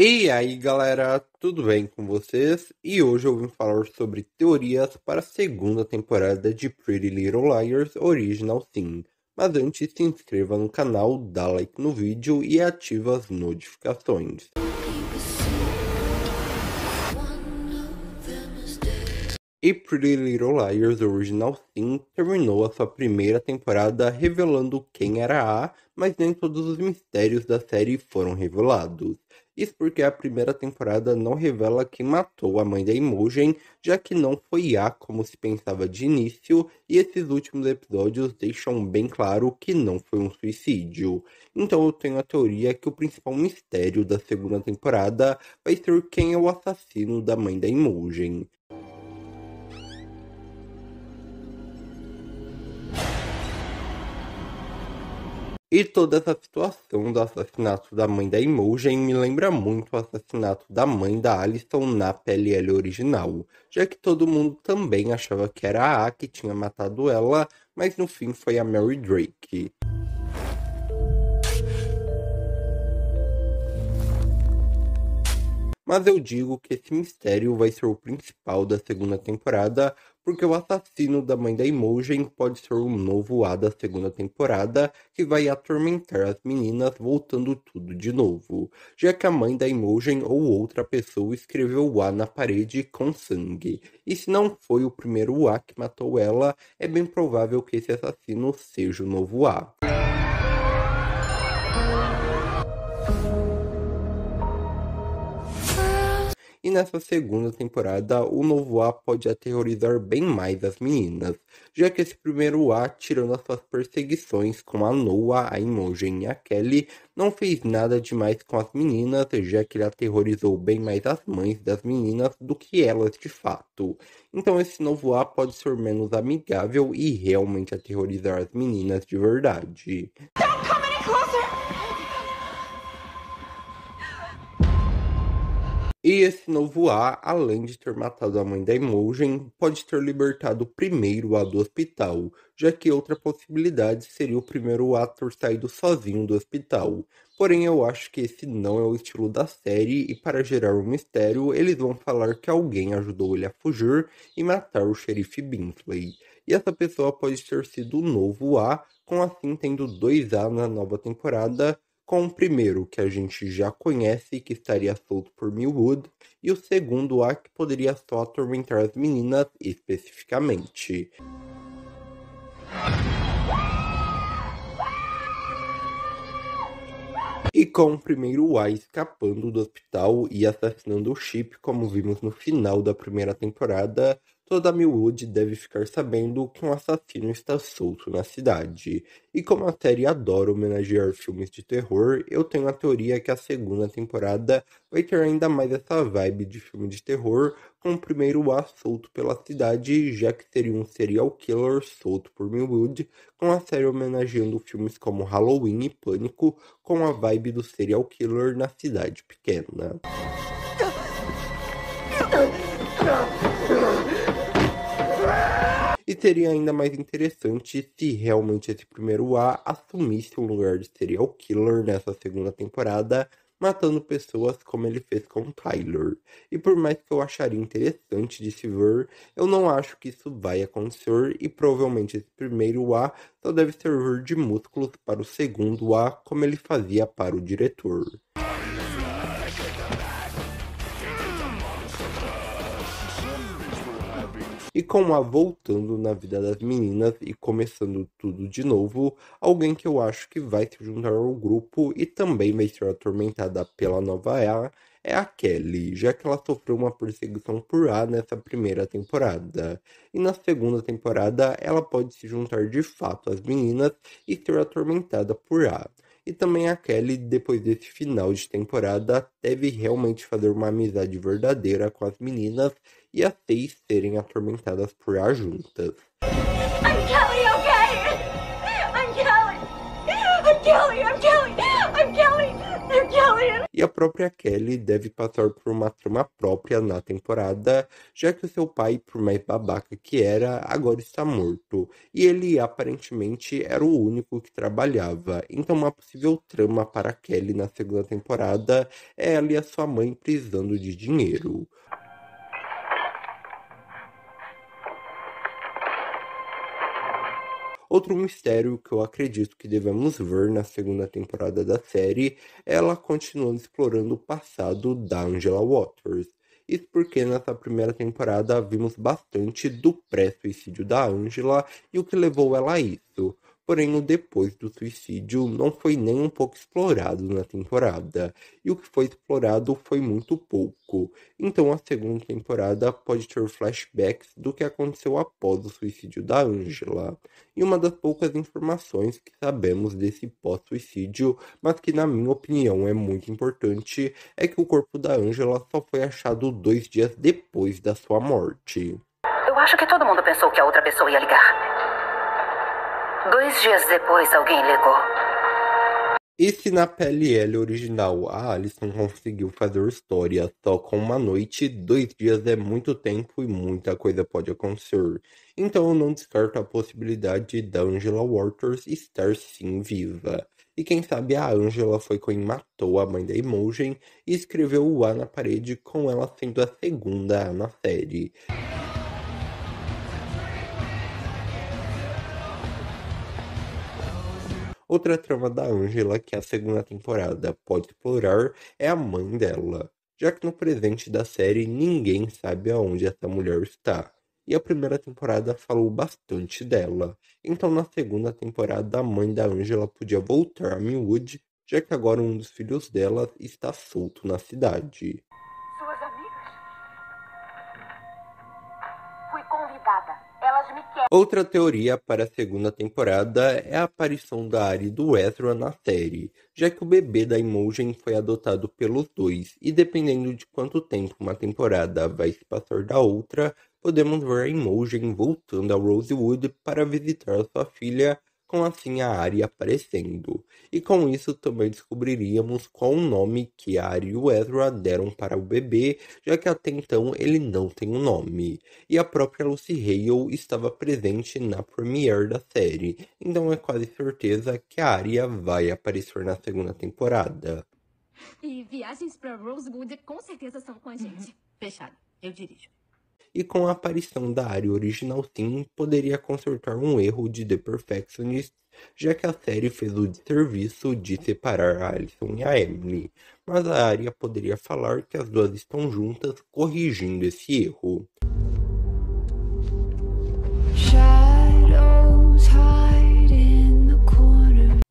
E aí galera, tudo bem com vocês? E hoje eu vim falar sobre teorias para a segunda temporada de Pretty Little Liars Original Sin. Mas antes se inscreva no canal, dá like no vídeo e ativa as notificações. E Pretty Little Liars Original Sin terminou a sua primeira temporada revelando quem era A, mas nem todos os mistérios da série foram revelados. Isso porque a primeira temporada não revela quem matou a mãe da Imogen, já que não foi A como se pensava de início, e esses últimos episódios deixam bem claro que não foi um suicídio. Então eu tenho a teoria que o principal mistério da segunda temporada vai ser quem é o assassino da mãe da Imogen. E toda essa situação do assassinato da mãe da Imogen me lembra muito o assassinato da mãe da Alison na PLL original, já que todo mundo também achava que era a A que tinha matado ela, mas no fim foi a Mary Drake. Mas eu digo que esse mistério vai ser o principal da segunda temporada, porque o assassino da mãe da Imogen pode ser o novo A da segunda temporada que vai atormentar as meninas voltando tudo de novo, já que a mãe da Imogen ou outra pessoa escreveu o A na parede com sangue, e se não foi o primeiro A que matou ela, é bem provável que esse assassino seja o novo A. e nessa segunda temporada o novo A pode aterrorizar bem mais as meninas, já que esse primeiro A, tirando as suas perseguições com a Noah, a Imogen e a Kelly, não fez nada demais com as meninas, já que ele aterrorizou bem mais as mães das meninas do que elas de fato. Então esse novo A pode ser menos amigável e realmente aterrorizar as meninas de verdade. E esse novo A, além de ter matado a mãe da Imogen, pode ter libertado o primeiro A do hospital, já que outra possibilidade seria o primeiro A ter saído sozinho do hospital. Porém, eu acho que esse não é o estilo da série, e para gerar um mistério, eles vão falar que alguém ajudou ele a fugir e matar o xerife Binsley. E essa pessoa pode ter sido o novo A, com assim tendo dois A na nova temporada, com o primeiro, que a gente já conhece e que estaria solto por Millwood, e o segundo a que poderia só atormentar as meninas especificamente. E com o primeiro A escapando do hospital e assassinando o Chip, como vimos no final da primeira temporada, toda Millwood deve ficar sabendo que um assassino está solto na cidade. E como a série adora homenagear filmes de terror, eu tenho a teoria que a segunda temporada vai ter ainda mais essa vibe de filme de terror, com o primeiro A solto pela cidade, já que seria um serial killer solto por Millwood, com a série homenageando filmes como Halloween e Pânico, com a vibe do serial killer na cidade pequena. seria ainda mais interessante se realmente esse primeiro A assumisse um lugar de serial killer nessa segunda temporada, matando pessoas como ele fez com Tyler. E por mais que eu acharia interessante de se ver, eu não acho que isso vai acontecer e provavelmente esse primeiro A só deve servir de músculos para o segundo A, como ele fazia para o diretor. e com a voltando na vida das meninas e começando tudo de novo, alguém que eu acho que vai se juntar ao grupo e também vai ser atormentada pela nova A é a Kelly, já que ela sofreu uma perseguição por A nessa primeira temporada. E na segunda temporada, ela pode se juntar de fato às meninas e ser atormentada por A. E também a Kelly, depois desse final de temporada, deve realmente fazer uma amizade verdadeira com as meninas e as seis serem atormentadas por ajuntas. I'm Kelly, okay? I'm Kelly. I'm Kelly, I'm Kelly. I'm Kelly. I'm Kelly. E a própria Kelly deve passar por uma trama própria na temporada, já que o seu pai, por mais babaca que era, agora está morto, e ele aparentemente era o único que trabalhava. Então, uma possível trama para Kelly na segunda temporada é ela e a sua mãe precisando de dinheiro. Outro mistério que eu acredito que devemos ver na segunda temporada da série é ela continuando explorando o passado da Angela Waters. Isso porque nessa primeira temporada vimos bastante do pré-suicídio da Angela e o que levou ela a isso porém o depois do suicídio não foi nem um pouco explorado na temporada, e o que foi explorado foi muito pouco. Então a segunda temporada pode ter flashbacks do que aconteceu após o suicídio da Angela. E uma das poucas informações que sabemos desse pós-suicídio, mas que na minha opinião é muito importante, é que o corpo da Angela só foi achado dois dias depois da sua morte. Eu acho que todo mundo pensou que a outra pessoa ia ligar. Dois dias depois, alguém ligou. E se na PLL original a Alison conseguiu fazer história só com uma noite, dois dias é muito tempo e muita coisa pode acontecer. Então eu não descarto a possibilidade da Angela Waters estar sim viva. E quem sabe a Angela foi quem matou a mãe da Imogen e escreveu o A na parede com ela sendo a segunda A na série. Outra trama da Angela que é a segunda temporada pode explorar é a mãe dela, já que no presente da série ninguém sabe aonde essa mulher está. E a primeira temporada falou bastante dela, então na segunda temporada a mãe da Angela podia voltar a Millwood, já que agora um dos filhos dela está solto na cidade. Outra teoria para a segunda temporada é a aparição da Ari do Ezra na série, já que o bebê da Imogen foi adotado pelos dois, e dependendo de quanto tempo uma temporada vai se passar da outra, podemos ver a Imogen voltando a Rosewood para visitar sua filha com assim a Ari aparecendo. E com isso também descobriríamos qual o nome que a Ari e o Ezra deram para o bebê, já que até então ele não tem um nome. E a própria Lucy Hale estava presente na premiere da série, então é quase certeza que a Arya vai aparecer na segunda temporada. E viagens para Rosewood com certeza são com a uhum. gente. Fechado, eu dirijo e com a aparição da área original Sim poderia consertar um erro de The Perfectionist, já que a série fez o serviço de separar a Alison e a Emily, mas a área poderia falar que as duas estão juntas, corrigindo esse erro.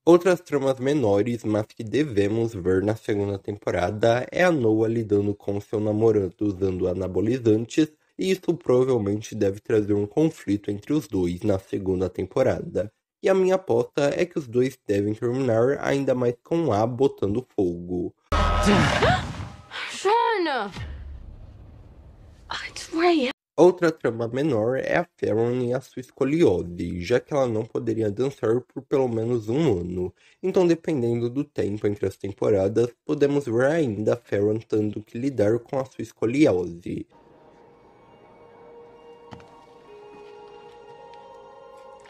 Outras tramas menores, mas que devemos ver na segunda temporada, é a Noah lidando com seu namorado usando anabolizantes, e isso provavelmente deve trazer um conflito entre os dois na segunda temporada. E a minha aposta é que os dois devem terminar ainda mais com A botando fogo. Outra trama menor é a Ferron e a sua escoliose, já que ela não poderia dançar por pelo menos um ano. Então, dependendo do tempo entre as temporadas, podemos ver ainda a Ferron tendo que lidar com a sua escoliose.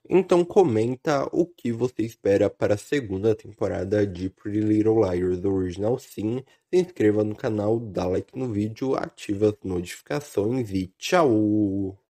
Então comenta o que você espera para a segunda temporada de Pretty Little Liars Original Sim. Se inscreva no canal, dá like no vídeo, ativa as notificações e tchau!